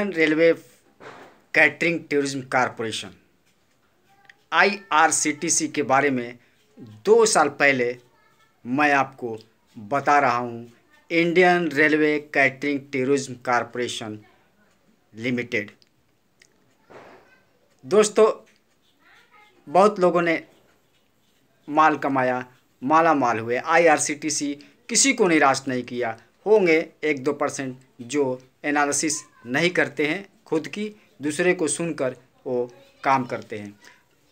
railway catering tourism corporation IRCTC के बारे में दो साल पहले मैं आपको बता रहा हूँ Indian railway catering tourism corporation limited दोस्तों बहुत लोगों ने माल कमाया माला माल हुए आईआरसीटीसी किसी को निराश नहीं किया होंगे एक दो परसेंट जो एनालिसिस नहीं करते हैं खुद की दूसरे को सुनकर वो काम करते हैं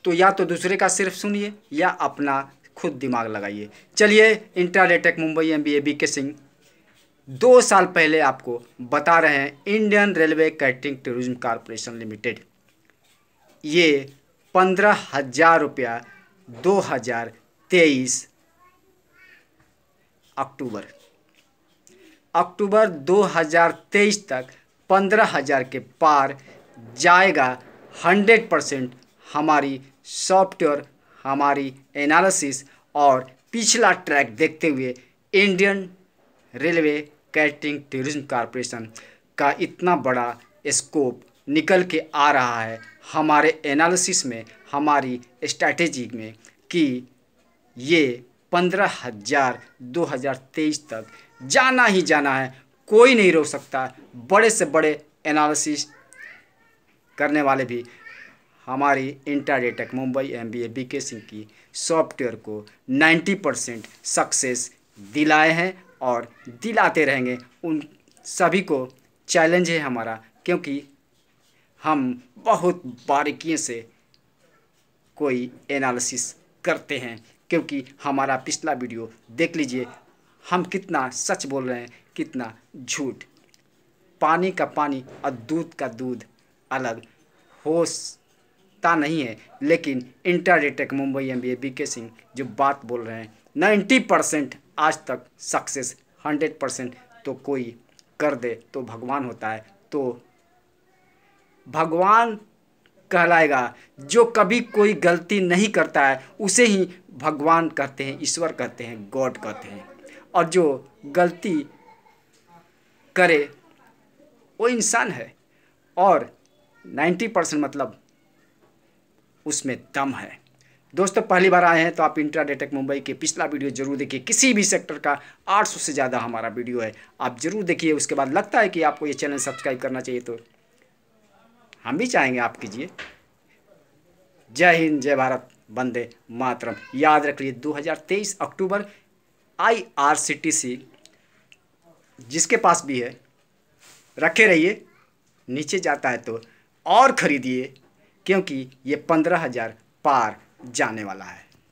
तो या तो दूसरे का सिर्फ सुनिए या अपना खुद दिमाग लगाइए चलिए इंट्राडेटेक Mumbai M B A B K Singh दो साल पहले आपको बता रहे हैं Indian railway catering tourism corporation limited ये पंद्रह हजार रुपया दो हजार तेईस अक्टूबर अक्टूबर दो हजार तेईस तक पंद्रह हज़ार के पार जाएगा हंड्रेड परसेंट हमारी सॉफ्टवेयर हमारी एनालिसिस और पिछला ट्रैक देखते हुए Indian railway catering tourism corporation का इतना बड़ा स्कोप निकल के आ रहा है हमारे एनालिसिस में हमारी स्ट्रैटेजी में कि ये पंद्रह हज़ार दो हज़ार तेईस तक जाना ही जाना है कोई नहीं रोक सकता बड़े से बड़े एनालिसिस करने वाले भी हमारी इंटरडेटेक Mumbai M B A B K Singh की सॉफ्टवेयर को 90 परसेंट सक्सेस दिलाए हैं और दिलाते रहेंगे उन सभी को चैलेंज है हमारा क्योंकि हम बहुत बारीकी से कोई एनालिसिस करते हैं क्योंकि हमारा पिछला वीडियो देख लीजिए हम कितना सच बोल रहे हैं कितना झूठ पानी का पानी और दूध का दूध अलग होता नहीं है लेकिन इंटरडेटेक Mumbai M B A K Singh जो बात बोल रहे हैं नाइन्टी परसेंट आज तक सक्सेस हंड्रेड परसेंट तो कोई कर दे तो भगवान होता है तो भगवान कहलाएगा जो कभी कोई गलती नहीं करता है उसे ही भगवान कहते हैं ईश्वर कहते हैं गॉड कहते हैं और जो गलती करे वो इंसान है और नाइन्टी परसेंट मतलब उसमें दम है दोस्तों पहली बार आए हैं तो आप इंट्रा डेटेक मुंबई के पिछला वीडियो जरूर देखिए किसी भी सेक्टर का 800 से ज़्यादा हमारा वीडियो है आप जरूर देखिए उसके बाद लगता है कि आपको ये चैनल सब्सक्राइब करना चाहिए तो हम भी चाहेंगे आप कीजिए जय हिंद जय भारत बंदे मातरम याद रख लीजिए 2023 अक्टूबर आई जिसके पास भी है रखे रहिए नीचे जाता है तो और ख़रीदिए क्योंकि ये पंद्रह हज़ार पार जाने वाला है